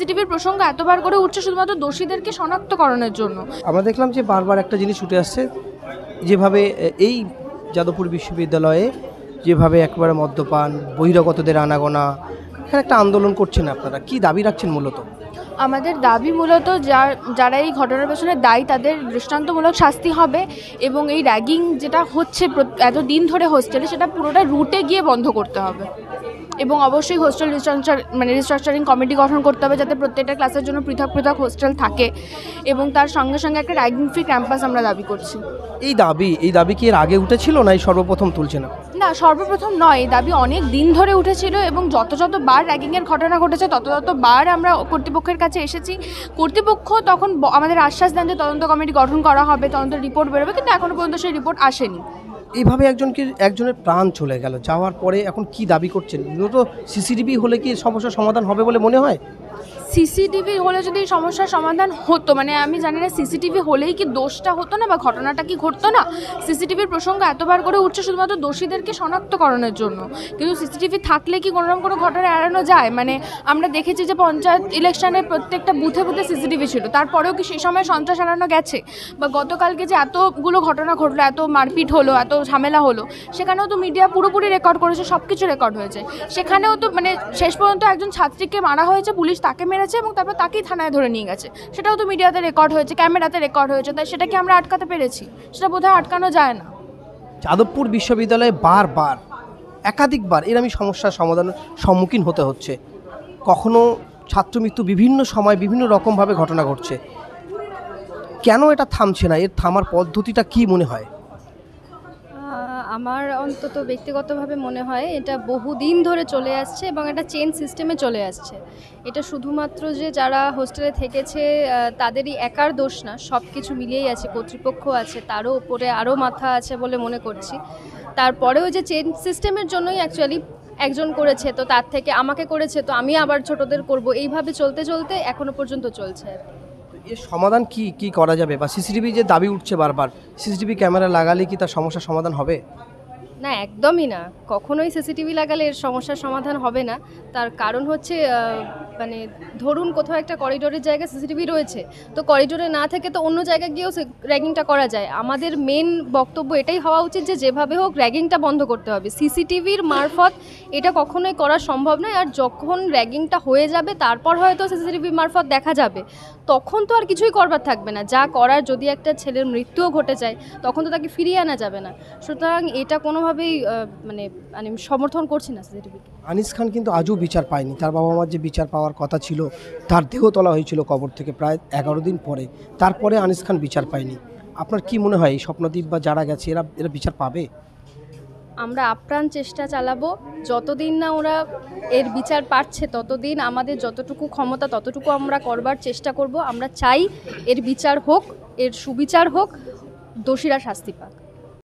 সিসিটিভির প্রসঙ্গ এতবার করে উঠছে শুধুমাত্র দোষীদেরকে শনাক্তকরণের জন্য আমরা দেখলাম যে বারবার একটা জিনিস উঠে আসছে যেভাবে এই যাদবপুর বিশ্ববিদ্যালয়ে যেভাবে একবারে মদ্যপান বহিরাগতদের আনাগোনা এখানে একটা আন্দোলন করছেন আপনারা কি দাবি রাখছেন মূলত আমাদের দাবি মূলত যারা এই ঘটনার পেছনে দায়ী তাদের দৃষ্টান্তমূলক শাস্তি হবে এবং এই র্যাগিং যেটা হচ্ছে এত দিন ধরে হোস্টেলে সেটা পুরোটা রুটে গিয়ে বন্ধ করতে হবে এবং অবশ্যই হোস্টেল রিস্ট্রাকচার মানে রিস্ট্রাকচারিং কমিটি গঠন করতে হবে যাতে প্রত্যেকটা ক্লাসের জন্য পৃথক পৃথক হোস্টেল থাকে এবং তার সঙ্গে সঙ্গে একটা রাইডিং ফ্রি ক্যাম্পাস আমরা দাবি করছি এই দাবি এই দাবি কি এর আগে উঠেছিল না এই সর্বপ্রথম তুলছে না না সর্বপ্রথম নয় এই দাবি অনেক দিন ধরে উঠেছিল এবং যত যত বার র্যাগিংয়ের ঘটনা ঘটেছে তত তত বার আমরা কর্তৃপক্ষের কাছে এসেছি কর্তৃপক্ষ তখন আমাদের আশ্বাস দেন যে তদন্ত কমিটি গঠন করা হবে তদন্ত রিপোর্ট বেরোবে কিন্তু এখনও পর্যন্ত সেই রিপোর্ট আসেনি এইভাবে একজনকে একজনের প্রাণ চলে গেল যাওয়ার পরে এখন কি দাবি করছেন তো সিসিটিভি হলে কি সমস্যার সমাধান হবে বলে মনে হয় সিসিটিভি হলে যদি সমস্যার সমাধান হতো মানে আমি জানি না সিসিটিভি হলেই কি দোষটা হতো না বা ঘটনাটা কি ঘটতো না সিসিটিভির প্রসঙ্গ এতবার করে উঠছে শুধুমাত্র দোষীদেরকে শনাক্তকরণের জন্য কিন্তু সিসিটিভি থাকলে কি কোনোরকম কোনো ঘটনা এড়ানো যায় মানে আমরা দেখেছি যে পঞ্চায়েত ইলেকশনে প্রত্যেকটা বুথে বুথে সিসিটিভি ছিল তারপরেও কি সেই সময় সন্ত্রাস এড়ানো গেছে বা গতকালকে যে এতগুলো ঘটনা ঘটলো এত মারপিট হলো এত ঝামেলা হলো সেখানেও তো মিডিয়া পুরোপুরি রেকর্ড করেছে সব কিছু রেকর্ড হয়েছে সেখানেও তো মানে শেষ পর্যন্ত একজন ছাত্রীকে মারা হয়েছে পুলিশ তাকে মেরে মেরেছে এবং তারপর তাকেই থানায় ধরে নিয়ে গেছে সেটাও তো মিডিয়াতে রেকর্ড হয়েছে ক্যামেরাতে রেকর্ড হয়েছে তাই সেটাকে আমরা আটকাতে পেরেছি সেটা বোধহয় আটকানো যায় না যাদবপুর বিশ্ববিদ্যালয়ে বারবার একাধিকবার এর সমস্যার সমাধানের সম্মুখীন হতে হচ্ছে কখনো ছাত্র মৃত্যু বিভিন্ন সময় বিভিন্ন রকমভাবে ঘটনা ঘটছে কেন এটা থামছে না এর থামার পদ্ধতিটা কি মনে হয় আমার অন্তত ব্যক্তিগতভাবে মনে হয় এটা বহুদিন ধরে চলে আসছে এবং এটা চেন সিস্টেমে চলে আসছে এটা শুধুমাত্র যে যারা হোস্টেলে থেকেছে তাদেরই একার দোষ না সব কিছু মিলিয়েই আছে কর্তৃপক্ষ আছে তারও উপরে আরও মাথা আছে বলে মনে করছি তারপরেও যে চেন সিস্টেমের জন্যই অ্যাকচুয়ালি একজন করেছে তো তার থেকে আমাকে করেছে তো আমি আবার ছোটদের করব এইভাবে চলতে চলতে এখনো পর্যন্ত চলছে এর সমাধান কি কি করা যাবে বা সিসিটিভি যে দাবি উঠছে বারবার সিসিটিভি ক্যামেরা লাগালে কি তার সমস্যার সমাধান হবে না একদমই না কখনোই সিসিটিভি লাগালে এর সমস্যার সমাধান হবে না তার কারণ হচ্ছে মানে ধরুন কোথাও একটা করিডোরের জায়গায় সিসিটিভি রয়েছে তো করিডোরে না থেকে তো অন্য জায়গায় গিয়েও র্যাগিংটা করা যায় আমাদের মেন বক্তব্য এটাই হওয়া উচিত যে যেভাবে হোক র্যাগিংটা বন্ধ করতে হবে সিসিটিভির মারফত এটা কখনোই করা সম্ভব নয় আর যখন র্যাগিংটা হয়ে যাবে তারপর হয়তো সিসিটিভি মারফত দেখা যাবে তখন তো আর কিছুই করবার থাকবে না যা করার যদি একটা ছেলের মৃত্যুও ঘটে যায় তখন তো তাকে ফিরিয়ে আনা যাবে না সুতরাং এটা কোনোভাবে কোনোভাবেই মানে মানে সমর্থন করছি না সিসিটিভিকে আনিস খান কিন্তু আজও বিচার পায়নি তার বাবা মার যে বিচার পাওয়ার কথা ছিল তার দেহ তোলা হয়েছিল কবর থেকে প্রায় এগারো দিন পরে তারপরে আনিস খান বিচার পায়নি আপনার কি মনে হয় এই স্বপ্নদ্বীপ বা যারা গেছে এরা এরা বিচার পাবে আমরা আপ্রাণ চেষ্টা চালাবো যতদিন না ওরা এর বিচার পাচ্ছে ততদিন আমাদের যতটুকু ক্ষমতা ততটুকু আমরা করবার চেষ্টা করব আমরা চাই এর বিচার হোক এর সুবিচার হোক দোষীরা শাস্তি পাক